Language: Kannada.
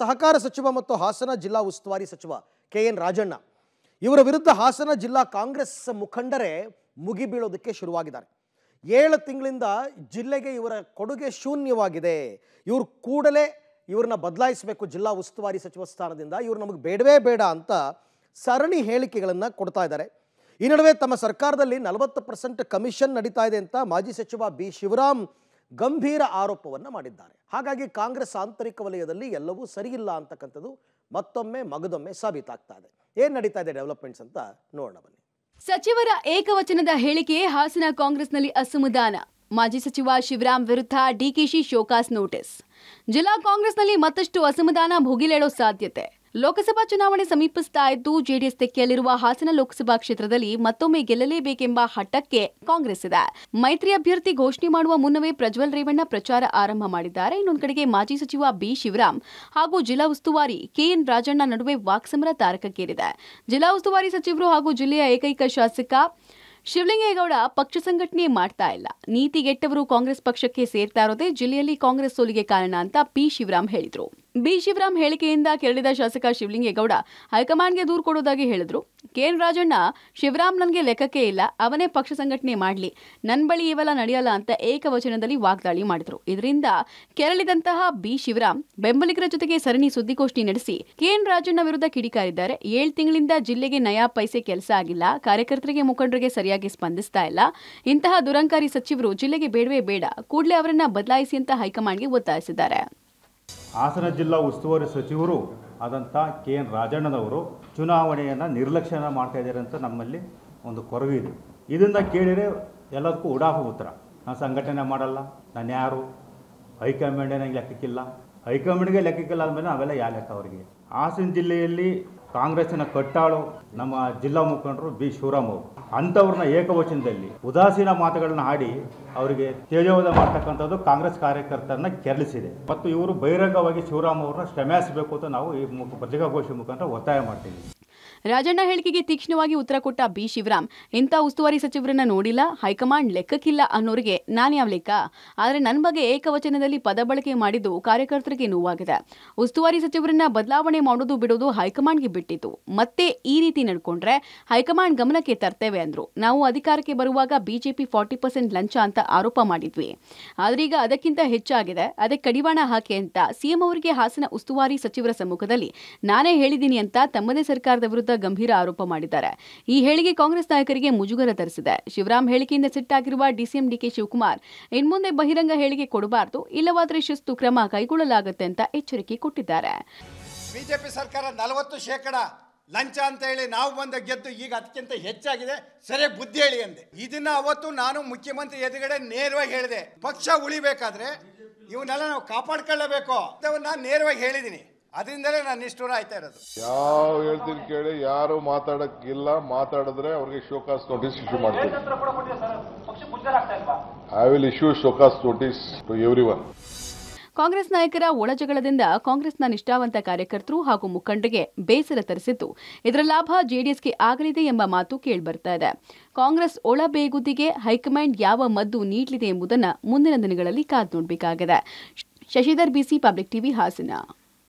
ಸಹಕಾರ ಸಚಿವ ಮತ್ತು ಹಾಸನ ಜಿಲ್ಲಾ ಉಸ್ತುವಾರಿ ಸಚಿವ ಕೆ ಎನ್ ರಾಜಣ್ಣ ಇವರ ವಿರುದ್ಧ ಹಾಸನ ಜಿಲ್ಲಾ ಕಾಂಗ್ರೆಸ್ ಮುಖಂಡರೇ ಮುಗಿಬೀಳೋದಕ್ಕೆ ಶುರುವಾಗಿದ್ದಾರೆ ಏಳು ತಿಂಗಳಿಂದ ಜಿಲ್ಲೆಗೆ ಇವರ ಕೊಡುಗೆ ಶೂನ್ಯವಾಗಿದೆ ಇವರು ಕೂಡಲೇ ಇವ್ರನ್ನ ಬದಲಾಯಿಸಬೇಕು ಜಿಲ್ಲಾ ಉಸ್ತುವಾರಿ ಸಚಿವ ಸ್ಥಾನದಿಂದ ಇವರು ನಮಗೆ ಬೇಡವೇ ಬೇಡ ಅಂತ ಸರಣಿ ಹೇಳಿಕೆಗಳನ್ನು ಕೊಡ್ತಾ ಇದ್ದಾರೆ ಈ ನಡುವೆ ತಮ್ಮ ಸರ್ಕಾರದಲ್ಲಿ ನಲವತ್ತು ಪರ್ಸೆಂಟ್ ಕಮಿಷನ್ ನಡೀತಾ ಇದೆ ಅಂತ ಮಾಜಿ ಸಚಿವ ಬಿ ಶಿವರಾಮ್ ಗಂಭೀರ ಆರೋಪವನ್ನು ಮಾಡಿದ್ದಾರೆ ಹಾಗಾಗಿ ಕಾಂಗ್ರೆಸ್ ಆಂತರಿಕ ವಲಯದಲ್ಲಿ ಎಲ್ಲವೂ ಸರಿಯಿಲ್ಲ ಅಂತಕ್ಕಂಥದ್ದು ಮತ್ತೊಮ್ಮೆ ಮಗದೊಮ್ಮೆ ಸಾಬೀತಾಗ್ತಾ ಇದೆ ಏನ್ ನಡೀತಾ ಇದೆ ಡೆವಲಪ್ಮೆಂಟ್ಸ್ ಅಂತ ನೋಡೋಣ ಬನ್ನಿ ಸಚಿವರ ಏಕವಚನದ ಹೇಳಿಕೆ ಹಾಸನ ಕಾಂಗ್ರೆಸ್ನಲ್ಲಿ ಅಸಮಾಧಾನ ಮಾಜಿ ಸಚಿವ ಶಿವರಾಮ್ ವಿರುದ್ಧ ಡಿಕೆಶಿ ಶೋಕಾಸ್ ನೋಟಿಸ್ ಜಿಲ್ಲಾ ಕಾಂಗ್ರೆಸ್ನಲ್ಲಿ ಮತ್ತಷ್ಟು ಅಸಮಾಧಾನ ಭುಗಿಲೇಳೋ ಸಾಧ್ಯತೆ ಲೋಕಸಭಾ ಚುನಾವಣೆ ಸಮೀಪಿಸ್ತಾ ಇದ್ದು ಜೆಡಿಎಸ್ ತೆಕ್ಕೆಯಲ್ಲಿರುವ ಹಾಸನ ಲೋಕಸಭಾ ಕ್ಷೇತ್ರದಲ್ಲಿ ಮತ್ತೊಮ್ಮೆ ಗೆಲ್ಲಲೇಬೇಕೆಂಬ ಹಠಕ್ಕೆ ಕಾಂಗ್ರೆಸ್ ಇದೆ ಮೈತ್ರಿ ಅಭ್ಯರ್ಥಿ ಘೋಷಣೆ ಮಾಡುವ ಮುನ್ನವೇ ಪ್ರಜ್ವಲ್ ರೇವಣ್ಣ ಪ್ರಚಾರ ಆರಂಭ ಮಾಡಿದ್ದಾರೆ ಇನ್ನೊಂದು ಕಡೆಗೆ ಮಾಜಿ ಸಚಿವ ಬಿ ಶಿವರಾಮ್ ಹಾಗೂ ಜಿಲ್ಲಾ ಉಸ್ತುವಾರಿ ಕೆಎನ್ ರಾಜಣ್ಣ ನಡುವೆ ವಾಕ್ಸಮರ ತಾರಕಕ್ಕೇರಿದೆ ಜಿಲ್ಲಾ ಉಸ್ತುವಾರಿ ಸಚಿವರು ಹಾಗೂ ಜಿಲ್ಲೆಯ ಏಕೈಕ ಶಾಸಕ ಶಿವಲಿಂಗೇಗೌಡ ಪಕ್ಷ ಸಂಘಟನೆ ಮಾಡ್ತಾ ಇಲ್ಲ ನೀತಿಗೆಟ್ಟವರು ಕಾಂಗ್ರೆಸ್ ಪಕ್ಷಕ್ಕೆ ಸೇರ್ತಾ ಇರೋದೇ ಜಿಲ್ಲೆಯಲ್ಲಿ ಕಾಂಗ್ರೆಸ್ ಸೋಲಿಗೆ ಕಾರಣ ಅಂತ ಪಿ ಶಿವರಾಮ್ ಹೇಳಿದರು ಬಿ ಶಿವರಾಮ್ ಹೇಳಿಕೆಯಿಂದ ಕೆರಳಿದ ಶಾಸಕ ಶಿವಲಿಂಗೇಗೌಡ ಹೈಕಮಾಂಡ್ಗೆ ದೂರು ಕೊಡುವುದಾಗಿ ಹೇಳಿದ್ರು ಕೆಎನ್ ರಾಜಣ್ಣ ಶಿವರಾಮ್ ನನಗೆ ಲೆಕ್ಕಕ್ಕೆ ಇಲ್ಲ ಅವನೇ ಪಕ್ಷ ಸಂಘಟನೆ ಮಾಡಲಿ ನನ್ನ ಬಳಿ ಇವೆಲ್ಲ ನಡೆಯಲ್ಲ ಅಂತ ಏಕವಚನದಲ್ಲಿ ವಾಗ್ದಾಳಿ ಮಾಡಿದರು ಇದರಿಂದ ಕೆರಳಿದಂತಹ ಬಿ ಶಿವರಾಮ್ ಬೆಂಬಲಿಗರ ಜೊತೆಗೆ ಸರಣಿ ಸುದ್ದಿಗೋಷ್ಠಿ ನಡೆಸಿ ಕೆಎನ್ ರಾಜಣ್ಣ ವಿರುದ್ಧ ಕಿಡಿಕಾರಿದ್ದಾರೆ ಏಳು ತಿಂಗಳಿಂದ ಜಿಲ್ಲೆಗೆ ನಯಾ ಪೈಸೆ ಕೆಲಸ ಆಗಿಲ್ಲ ಕಾರ್ಯಕರ್ತರಿಗೆ ಮುಖಂಡರಿಗೆ ಸರಿಯಾಗಿ ಸ್ಪಂದಿಸ್ತಾ ಇಲ್ಲ ಇಂತಹ ದುರಂಕಾರಿ ಸಚಿವರು ಜಿಲ್ಲೆಗೆ ಬೇಡವೇ ಬೇಡ ಕೂಡಲೇ ಅವರನ್ನ ಬದಲಾಯಿಸಿ ಅಂತ ಹೈಕಮಾಂಡ್ಗೆ ಒತ್ತಾಯಿಸಿದ್ದಾರೆ ಹಾಸನ ಜಿಲ್ಲಾ ಉಸ್ತುವಾರಿ ಸಚಿವರು ಆದಂಥ ಕೆ ಎನ್ ರಾಜಣ್ಣನವರು ಚುನಾವಣೆಯನ್ನು ನಿರ್ಲಕ್ಷ್ಯನ ಮಾಡ್ತಾ ಇದ್ದಾರೆ ಅಂತ ನಮ್ಮಲ್ಲಿ ಒಂದು ಕೊರಗು ಇದೆ ಇದನ್ನು ಕೇಳಿದರೆ ಎಲ್ಲದಕ್ಕೂ ಉಡಾಫು ಉತ್ತರ ನಾನು ಸಂಘಟನೆ ಮಾಡಲ್ಲ ನಾನು ಯಾರು ಹೈಕಮಾಂಡೇ ನನಗೆ ಲೆಕ್ಕಕ್ಕಿಲ್ಲ ಹೈಕಮಾಂಡ್ಗೆ ಲೆಕ್ಕಕ್ಕಿಲ್ಲ ಅಂದಮೇಲೆ ನಾವೆಲ್ಲ ಯಾವ ಲೆಕ್ಕ ಅವರಿಗೆ ಹಾಸನ ಜಿಲ್ಲೆಯಲ್ಲಿ ಕಾಂಗ್ರೆಸ್ಸಿನ ಕಟ್ಟಾಳು ನಮ್ಮ ಜಿಲ್ಲಾ ಮುಖಂಡರು ಬಿ ಶಿವರಾಮ್ ಅವರು ಅಂಥವ್ರನ್ನ ಏಕವಚನದಲ್ಲಿ ಉದಾಸೀನ ಮಾತುಗಳನ್ನ ಆಡಿ ಅವರಿಗೆ ತೇಜೋವಧ ಮಾಡ್ತಕ್ಕಂಥದ್ದು ಕಾಂಗ್ರೆಸ್ ಕಾರ್ಯಕರ್ತರನ್ನ ಕೆರಳಿಸಿದೆ ಮತ್ತು ಇವರು ಬಹಿರಂಗವಾಗಿ ಶಿವರಾಮ್ ಅವ್ರನ್ನ ಶ್ರಮಿಸಬೇಕು ಅಂತ ನಾವು ಈ ಮುಖ ಪತ್ರಿಕಾಗೋಷ್ಠಿ ಮುಖಾಂತರ ಒತ್ತಾಯ ಮಾಡ್ತೀವಿ ರಾಜಣ್ಣ ಹೇಳಿಕೆಗೆ ತೀಕ್ಷ್ಣವಾಗಿ ಉತ್ತರ ಕೊಟ್ಟ ಬಿ ಶಿವರಾಮ್ ಇಂಥ ಉಸ್ತುವಾರಿ ಸಚಿವರನ್ನ ನೋಡಿಲ್ಲ ಹೈಕಮಾಂಡ್ ಲೆಕ್ಕಕ್ಕಿಲ್ಲ ಅನ್ನೋರಿಗೆ ನಾನು ಯಾವ ಲೆಕ್ಕ ಆದರೆ ನನ್ನ ಬಗ್ಗೆ ಏಕವಚನದಲ್ಲಿ ಪದ ಬಳಕೆ ಮಾಡಿದ್ದು ಕಾರ್ಯಕರ್ತರಿಗೆ ನೋವಾಗಿದೆ ಉಸ್ತುವಾರಿ ಸಚಿವರನ್ನ ಬದಲಾವಣೆ ಮಾಡೋದು ಬಿಡೋದು ಹೈಕಮಾಂಡ್ಗೆ ಬಿಟ್ಟಿತ್ತು ಮತ್ತೆ ಈ ರೀತಿ ನಡ್ಕೊಂಡ್ರೆ ಹೈಕಮಾಂಡ್ ಗಮನಕ್ಕೆ ತರ್ತೇವೆ ಅಂದ್ರು ನಾವು ಅಧಿಕಾರಕ್ಕೆ ಬರುವಾಗ ಬಿಜೆಪಿ ಫಾರ್ಟಿ ಪರ್ಸೆಂಟ್ ಲಂಚ ಅಂತ ಆರೋಪ ಮಾಡಿದ್ವಿ ಆದ್ರೀಗ ಅದಕ್ಕಿಂತ ಹೆಚ್ಚಾಗಿದೆ ಅದಕ್ಕೆ ಕಡಿವಾಣ ಹಾಕಿ ಅಂತ ಸಿಎಂ ಅವರಿಗೆ ಹಾಸನ ಉಸ್ತುವಾರಿ ಸಚಿವರ ಸಮ್ಮುಖದಲ್ಲಿ ನಾನೇ ಹೇಳಿದ್ದೀನಿ ಅಂತ ತಮ್ಮದೇ ಸರ್ಕಾರದ ವಿರುದ್ಧ ಗಂಭೀರ ಆರೋಪ ಮಾಡಿದ್ದಾರೆ ಈ ಹೇಳಿಕೆ ಕಾಂಗ್ರೆಸ್ ನಾಯಕರಿಗೆ ಮುಜುಗರ ತರಿಸಿದೆ ಶಿವರಾಮ್ ಹೇಳಿಕೆಯಿಂದ ಸಿಟ್ಟಾಗಿರುವ ಡಿಸಿಎಂ ಡಿಕೆ ಶಿವಕುಮಾರ್ ಇನ್ಮುಂದೆ ಬಹಿರಂಗ ಹೇಳಿಕೆ ಕೊಡಬಾರದು ಇಲ್ಲವಾದರೆ ಶಿಸ್ತು ಕ್ರಮ ಕೈಗೊಳ್ಳಲಾಗುತ್ತೆ ಅಂತ ಎಚ್ಚರಿಕೆ ಕೊಟ್ಟಿದ್ದಾರೆ ಬಿಜೆಪಿ ಸರ್ಕಾರ ನಲವತ್ತು ಶೇಕಡ ಲಂಚ ಅಂತ ಹೇಳಿ ನಾವು ಬಂದ ಗೆದ್ದು ಈಗ ಅದಕ್ಕಿಂತ ಹೆಚ್ಚಾಗಿದೆ ಸರಿ ಬುದ್ಧಿ ಹೇಳಿ ಅಂದೆ ಇದನ್ನ ಅವತ್ತು ನಾನು ಮುಖ್ಯಮಂತ್ರಿ ಎದುರುಗಡೆ ನೇರವಾಗಿ ಹೇಳಿದೆ ಪಕ್ಷ ಉಳಿಬೇಕಾದ್ರೆ ಇವನ್ನೆಲ್ಲ ನಾವು ಕಾಪಾಡ್ಕೊಳ್ಳಬೇಕು ನಾನು ನೇರವಾಗಿ ಹೇಳಿದ್ದೀನಿ ಅದರಿಂದಲೇ ನಾನು ನಿಷ್ಠೂರ ಆಯ್ತಾ ಇರೋದು ಯಾವ ಹೇಳ್ತೀನಿ ಕೇಳಿ ಯಾರು ಮಾತಾಡಕ್ಕಿಲ್ಲ ಮಾತಾಡಿದ್ರೆ ಅವ್ರಿಗೆ ಶೋಕಾಸ್ ನೋಟಿಸ್ ಇಶ್ಯೂ ಮಾಡ್ತೀನಿ I will issue show cause notice to everyone Congress ನಾಯಕರ ಒಳಜಗಳದಿಂದ ಕಾಂಗ್ರೆಸ್ನ ನಿಷ್ಠಾವಂತ ಕಾರ್ಯಕರ್ತರು ಹಾಗೂ ಮುಖಂಡರಿಗೆ ಬೇಸರ ತರಿಸಿದ್ದು ಇದರ ಲಾಭ ಜೆಡಿಎಸ್ಗೆ ಆಗಲಿದೆ ಎಂಬ ಮಾತು ಕೇಳಿಬರ್ತಾ ಇದೆ ಕಾಂಗ್ರೆಸ್ ಒಳ ಬೇಗುದಿಗೆ ಹೈಕಮಾಂಡ್ ಯಾವ ಮದ್ದು ನೀಡಲಿದೆ ಎಂಬುದನ್ನು ಮುಂದಿನ ದಿನಗಳಲ್ಲಿ ಕಾದು ನೋಡಬೇಕಾಗಿದೆ ಶಶಿಧರ್ ಬಿಸಿ ಪಬ್ಲಿಕ್ ಟಿವಿ ಹಾಸನ